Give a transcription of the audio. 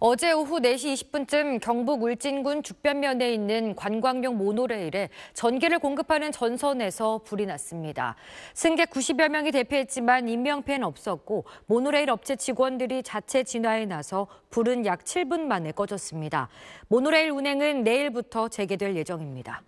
어제 오후 4시 20분쯤 경북 울진군 죽변면에 있는 관광용 모노레일에 전기를 공급하는 전선에서 불이 났습니다. 승객 90여 명이 대피했지만 인명피해는 없었고 모노레일 업체 직원들이 자체 진화에 나서 불은 약 7분 만에 꺼졌습니다. 모노레일 운행은 내일부터 재개될 예정입니다.